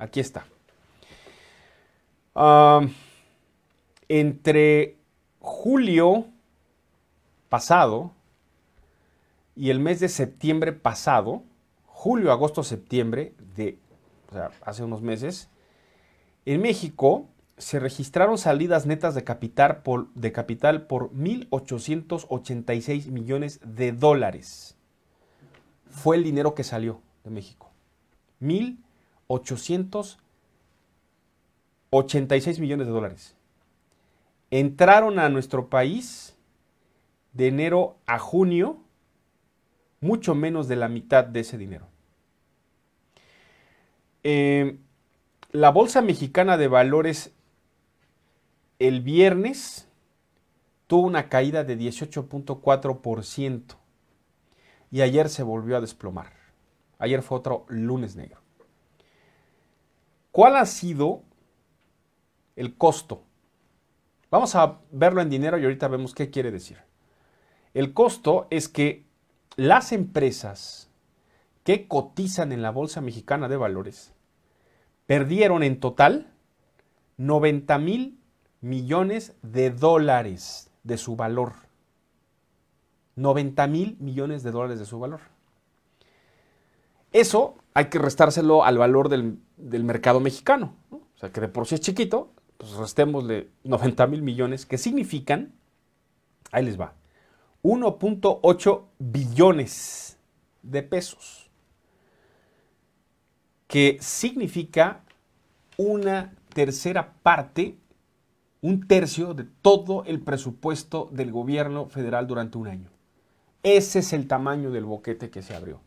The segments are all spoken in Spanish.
Aquí está. entre julio pasado y el mes de septiembre pasado, julio, agosto, septiembre de hace unos meses, en México se registraron salidas netas de capital por, de capital por 1.886 millones de dólares. Fue el dinero que salió de México. 1.886 886 millones de dólares. Entraron a nuestro país de enero a junio mucho menos de la mitad de ese dinero. Em, la Bolsa Mexicana de Valores el viernes tuvo una caída de 18.4% y ayer se volvió a desplomar. Ayer fue otro lunes negro. ¿Cuál ha sido el costo? Vamos a verlo en dinero y ahorita vemos qué quiere decir. El costo es que las empresas que cotizan en la Bolsa Mexicana de Valores perdieron en total 90 mil millones de dólares de su valor. 90 mil millones de dólares de su valor. Eso hay que restárselo al valor del del mercado mexicano. O sea, que de por sí es chiquito, pues restémosle 90 mil millones, que significan, ahí les va, 1.8 billones de pesos, que significa una tercera parte, un tercio de todo el presupuesto del gobierno federal durante un año. Ese es el tamaño del boquete que se abrió.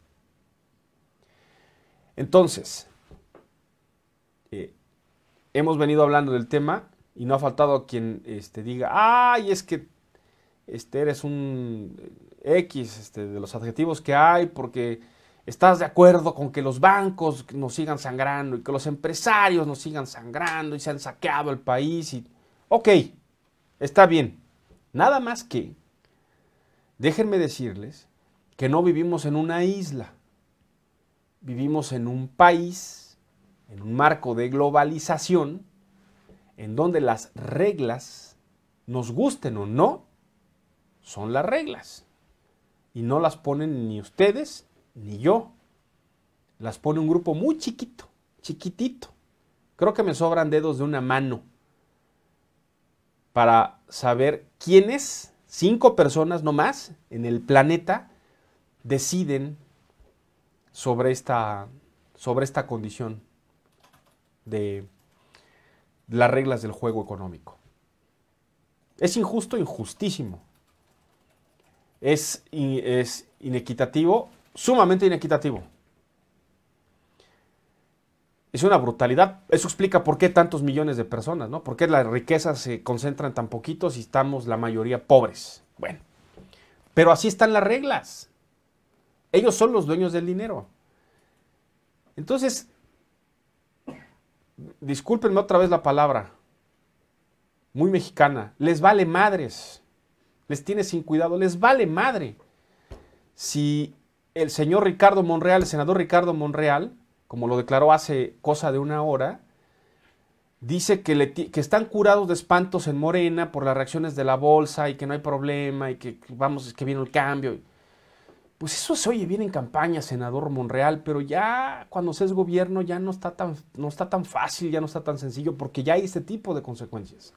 Entonces, eh, hemos venido hablando del tema y no ha faltado quien este, diga, ay, es que este, eres un eh, X este, de los adjetivos que hay porque estás de acuerdo con que los bancos nos sigan sangrando y que los empresarios nos sigan sangrando y se han saqueado el país. Y... Ok, está bien. Nada más que, déjenme decirles que no vivimos en una isla, vivimos en un país en un marco de globalización en donde las reglas, nos gusten o no, son las reglas. Y no las ponen ni ustedes ni yo. Las pone un grupo muy chiquito, chiquitito. Creo que me sobran dedos de una mano para saber quiénes, cinco personas nomás, en el planeta deciden sobre esta, sobre esta condición de las reglas del juego económico. Es injusto, injustísimo. Es, es inequitativo, sumamente inequitativo. Es una brutalidad. Eso explica por qué tantos millones de personas, ¿no? Por qué las riquezas se concentran tan poquitos y estamos la mayoría pobres. Bueno, pero así están las reglas. Ellos son los dueños del dinero. Entonces, discúlpenme otra vez la palabra, muy mexicana, les vale madres, les tiene sin cuidado, les vale madre. Si el señor Ricardo Monreal, el senador Ricardo Monreal, como lo declaró hace cosa de una hora, dice que, le, que, están curados de espantos en Morena por las reacciones de la bolsa y que no hay problema y que vamos, es que viene el cambio. Pues eso se oye bien en campaña, senador Monreal, pero ya cuando se es gobierno ya no está tan, no está tan fácil, ya no está tan sencillo, porque ya hay este tipo de consecuencias.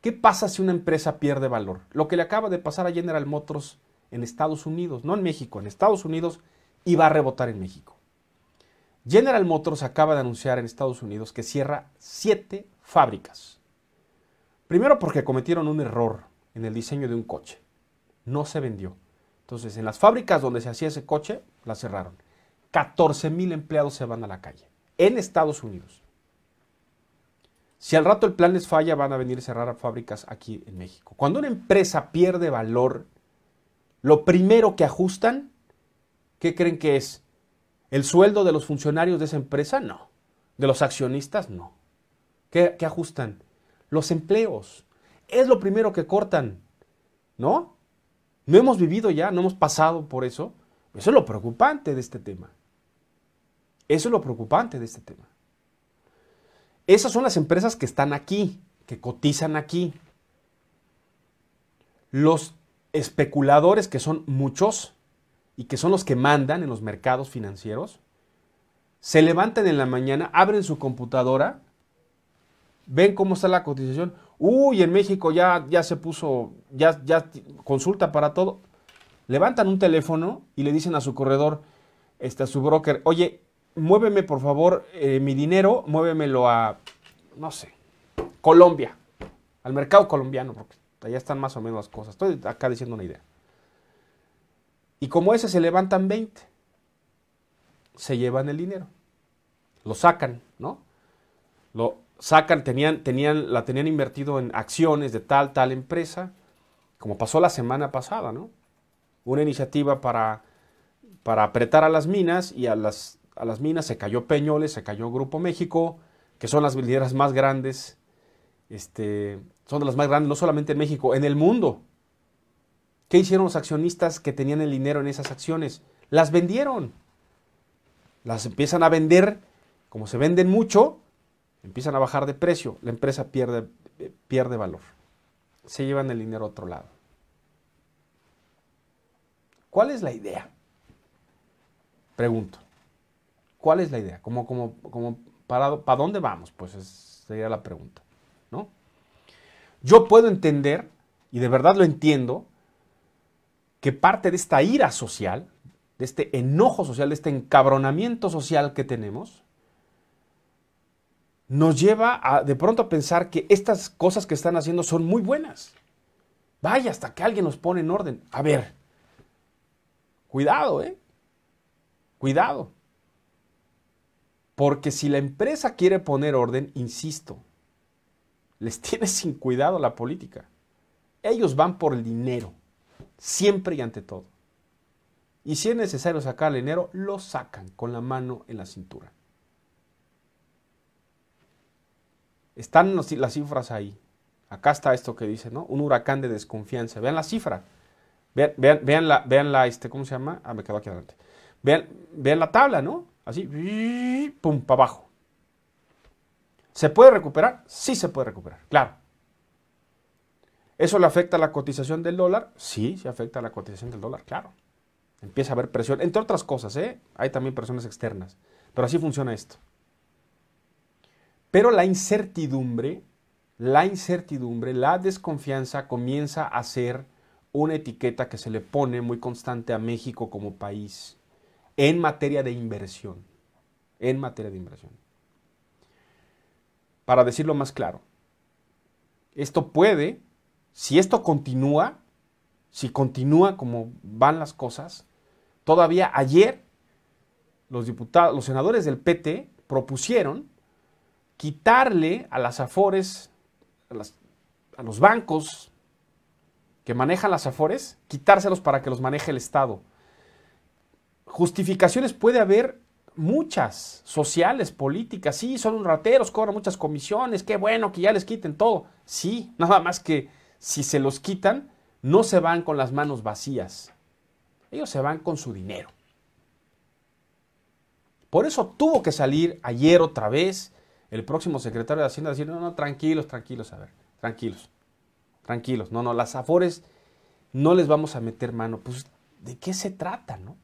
¿Qué pasa si una empresa pierde valor? Lo que le acaba de pasar a General Motors en Estados Unidos, no en México, en Estados Unidos, y va a rebotar en México. General Motors acaba de anunciar en Estados Unidos que cierra siete fábricas. Primero porque cometieron un error en el diseño de un coche. No se vendió. Entonces, en las fábricas donde se hacía ese coche, la cerraron. 14 mil empleados se van a la calle en Estados Unidos. Si al rato el plan les falla, van a venir a cerrar fábricas aquí en México. Cuando una empresa pierde valor, lo primero que ajustan, ¿qué creen que es? ¿El sueldo de los funcionarios de esa empresa? No. ¿De los accionistas? No. ¿Qué, qué ajustan? Los empleos. Es lo primero que cortan, ¿no? no hemos vivido ya, no hemos pasado por eso. Eso es lo preocupante de este tema. Eso es lo preocupante de este tema. Esas son las empresas que están aquí, que cotizan aquí. Los especuladores, que son muchos y que son los que mandan en los mercados financieros, se levantan en la mañana, abren su computadora ven cómo está la cotización. Uy, en México ya, ya se puso, ya, ya consulta para todo. Levantan un teléfono y le dicen a su corredor, este, a su broker, oye, muéveme por favor eh, mi dinero, muévemelo a, no sé, Colombia, al mercado colombiano, porque allá están más o menos las cosas. Estoy acá diciendo una idea. Y como ese se levantan 20, se llevan el dinero, lo sacan, ¿no? Lo sacan, tenían, tenían, la tenían invertido en acciones de tal, tal empresa, como pasó la semana pasada, ¿no? Una iniciativa para, para apretar a las minas y a las, a las minas se cayó Peñoles, se cayó Grupo México, que son las mineras más grandes, este, son de las más grandes no solamente en México, en el mundo. ¿Qué hicieron los accionistas que tenían el dinero en esas acciones? Las vendieron. Las empiezan a vender, como se venden mucho, empiezan a bajar de precio, la empresa pierde, eh, pierde valor. Se llevan el dinero a otro lado. ¿Cuál es la idea? Pregunto. ¿Cuál es la idea? para, para, dónde vamos? Pues es, sería la pregunta. ¿no? Yo puedo entender, y de verdad lo entiendo, que parte de esta ira social, de este enojo social, de este encabronamiento social que tenemos, nos lleva a, de pronto a pensar que estas cosas que están haciendo son muy buenas. Vaya, hasta que alguien nos pone en orden. A ver, cuidado, ¿eh? Cuidado. Porque si la empresa quiere poner orden, insisto, les tiene sin cuidado la política. Ellos van por el dinero, siempre y ante todo. Y si es necesario sacar el dinero, lo sacan con la mano en la cintura. Están las cifras ahí. Acá está esto que dice, ¿no? Un huracán de desconfianza. Vean la cifra. Vean, la, vean la, este, ¿cómo se llama? Ah, me quedo aquí adelante. Vean, vean la tabla, ¿no? Así, pum, para abajo. ¿Se puede recuperar? Sí se puede recuperar, claro. ¿Eso le afecta a la cotización del dólar? Sí, se afecta a la cotización del dólar, claro. Empieza a haber presión, entre otras cosas, ¿eh? Hay también presiones externas. Pero así funciona esto. Pero la incertidumbre, la incertidumbre, la desconfianza comienza a ser una etiqueta que se le pone muy constante a México como país en materia de inversión. En materia de inversión. Para decirlo más claro, esto puede, si esto continúa, si continúa como van las cosas, todavía ayer los diputados, los senadores del PT propusieron quitarle a las Afores, a, los bancos que manejan las Afores, quitárselos para que los maneje el Estado. Justificaciones puede haber muchas, sociales, políticas. Sí, son un rateros, cobran muchas comisiones, qué bueno que ya les quiten todo. Sí, nada más que si se los quitan, no se van con las manos vacías. Ellos se van con su dinero. Por eso tuvo que salir ayer otra vez el próximo secretario de Hacienda decir, no, no, tranquilos, tranquilos, a ver, tranquilos, tranquilos, no, no, las afores no les vamos a meter mano. Pues, ¿de qué se trata, no?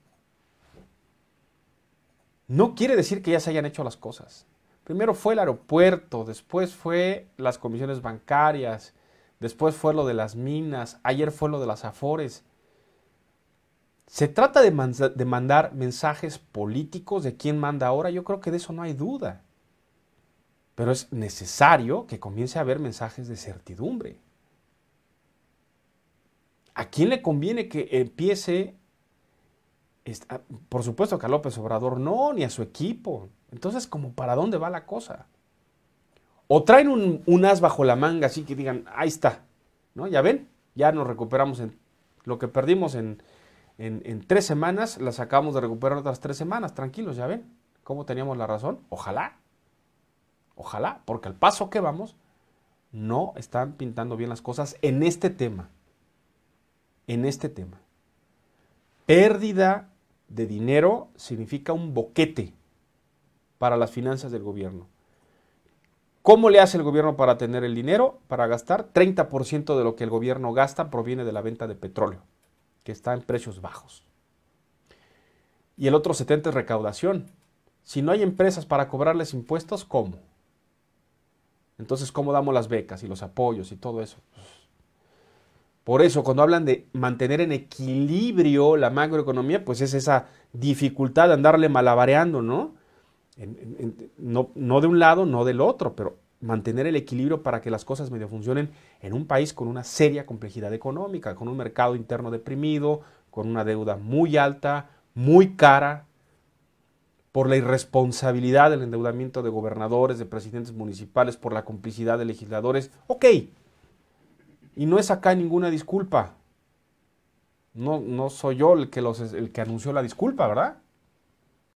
No quiere decir que ya se hayan hecho las cosas. Primero fue el aeropuerto, después fue las comisiones bancarias, después fue lo de las minas, ayer fue lo de las afores. Se trata de, de mandar mensajes políticos de quién manda ahora, yo creo que de eso no hay duda. Pero es necesario que comience a haber mensajes de certidumbre. ¿A quién le conviene que empiece? Ah, por supuesto que a López Obrador no, ni a su equipo. Entonces, ¿como para dónde va la cosa? O traen un, as bajo la manga, así que digan, ahí está, ¿no? Ya ven, ya nos recuperamos en lo que perdimos en, en tres semanas, las acabamos de recuperar otras tres semanas, tranquilos, ya ven, cómo teníamos la razón, ojalá. Ojalá, porque al paso que vamos, no están pintando bien las cosas en este tema. En este tema. Pérdida de dinero significa un boquete para las finanzas del gobierno. ¿Cómo le hace el gobierno para tener el dinero? Para gastar 30% de lo que el gobierno gasta proviene de la venta de petróleo, que está en precios bajos. Y el otro 70% es recaudación. Si no hay empresas para cobrarles impuestos, ¿cómo? Entonces, ¿cómo damos las becas y los apoyos y todo eso? Pues, por eso, cuando hablan de mantener en equilibrio la macroeconomía, pues es esa dificultad de andarle malabareando, ¿no? no, no de un lado, no del otro, pero mantener el equilibrio para que las cosas medio funcionen en un país con una seria complejidad económica, con un mercado interno deprimido, con una deuda muy alta, muy cara, por la irresponsabilidad del endeudamiento de gobernadores, de presidentes municipales, por la complicidad de legisladores. Ok, y no es acá ninguna disculpa. No, no soy yo el que, los, el que anunció la disculpa, ¿verdad?